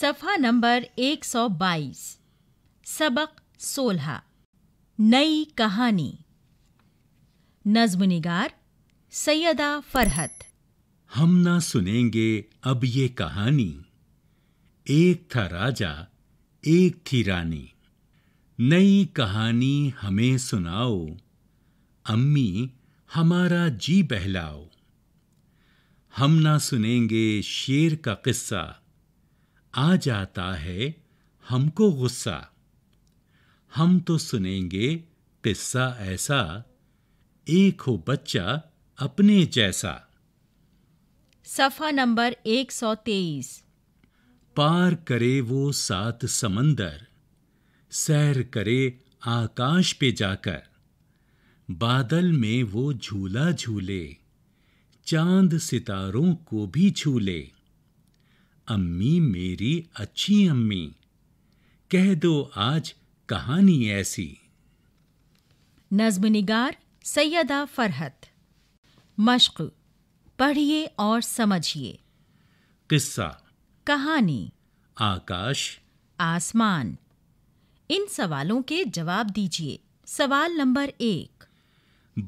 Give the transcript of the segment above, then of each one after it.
सफ़ा नंबर 122 सबक 16 नई कहानी नज्म निगार सैयदा फरहत हम ना सुनेंगे अब ये कहानी एक था राजा एक थी रानी नई कहानी हमें सुनाओ अम्मी हमारा जी बहलाओ हम ना सुनेंगे शेर का किस्सा आ जाता है हमको गुस्सा हम तो सुनेंगे किस्सा ऐसा एक हो बच्चा अपने जैसा सफा नंबर 123 पार करे वो सात समंदर सैर करे आकाश पे जाकर बादल में वो झूला झूले चांद सितारों को भी झूले अम्मी मेरी अच्छी अम्मी कह दो आज कहानी ऐसी नज्म निगार सैयदा फरहत मश्क पढ़िए और समझिए किस्सा कहानी आकाश आसमान इन सवालों के जवाब दीजिए सवाल नंबर एक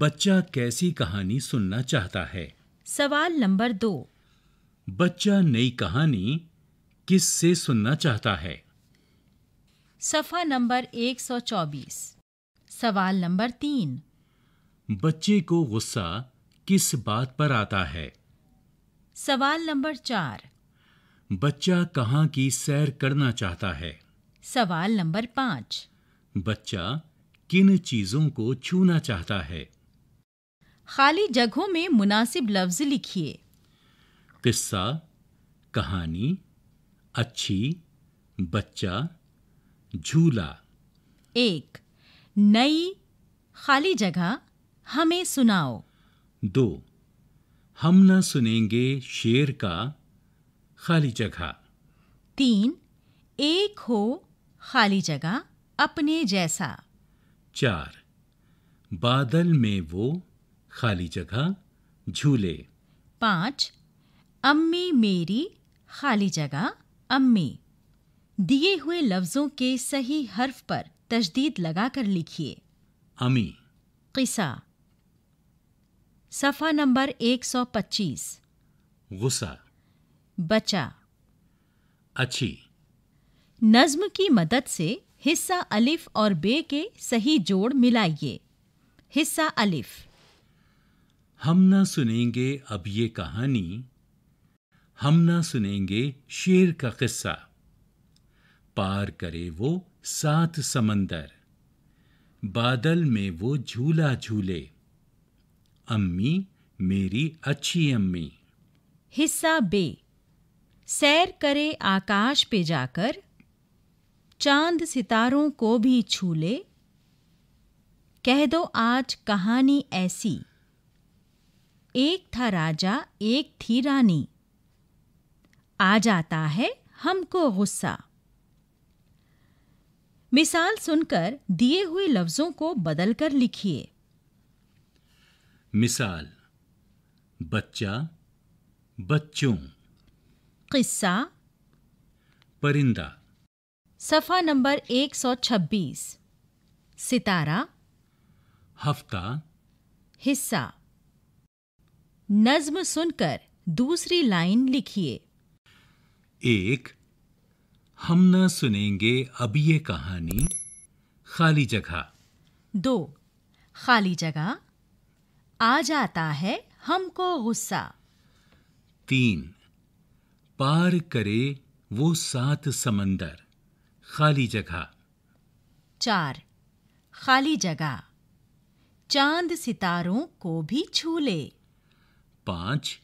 बच्चा कैसी कहानी सुनना चाहता है सवाल नंबर दो बच्चा नई कहानी किस से सुनना चाहता है सफा नंबर 124 सवाल नंबर तीन बच्चे को गुस्सा किस बात पर आता है सवाल नंबर चार बच्चा कहाँ की सैर करना चाहता है सवाल नंबर पाँच बच्चा किन चीजों को छूना चाहता है खाली जगहों में मुनासिब लफ्ज लिखिए किस्सा कहानी अच्छी बच्चा झूला एक नई खाली जगह हमें सुनाओ दो हम न सुनेंगे शेर का खाली जगह तीन एक हो खाली जगह अपने जैसा चार बादल में वो खाली जगह झूले पांच अम्मी मेरी खाली जगह अम्मी दिए हुए लफ्ज़ों के सही हर्फ पर तजदीद लगाकर लिखिए अमी किसा सफ़ा नंबर 125 गुस्सा बचा अच्छी नज्म की मदद से हिस्सा अलिफ और बे के सही जोड़ मिलाइए हिस्सा अलिफ हम ना सुनेंगे अब ये कहानी हम ना सुनेंगे शेर का किस्सा पार करे वो सात समंदर बादल में वो झूला झूले अम्मी मेरी अच्छी अम्मी हिस्सा बे सैर करे आकाश पे जाकर चांद सितारों को भी छूले कह दो आज कहानी ऐसी एक था राजा एक थी रानी आ जाता है हमको गुस्सा मिसाल सुनकर दिए हुए लफ्जों को बदलकर लिखिए मिसाल बच्चा बच्चों किस्सा परिंदा सफा नंबर 126 सितारा हफ्ता हिस्सा नज्म सुनकर दूसरी लाइन लिखिए एक हम न सुनेंगे अब ये कहानी खाली जगह दो खाली जगह आ जाता है हमको गुस्सा तीन पार करे वो सात समंदर खाली जगह चार खाली जगह चांद सितारों को भी छू ले पाँच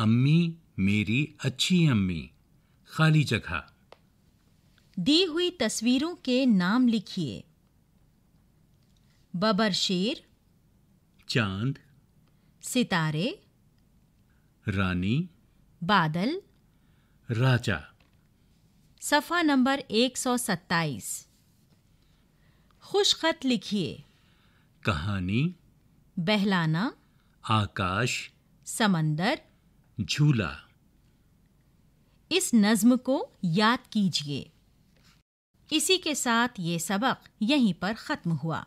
अम्मी मेरी अच्छी अम्मी खाली जगह दी हुई तस्वीरों के नाम लिखिए बबर शेर चांद सितारे रानी बादल राजा सफा नंबर 127 खुश खत लिखिए कहानी बहलाना आकाश समंदर झूला इस नज्म को याद कीजिए इसी के साथ ये सबक यहीं पर ख़त्म हुआ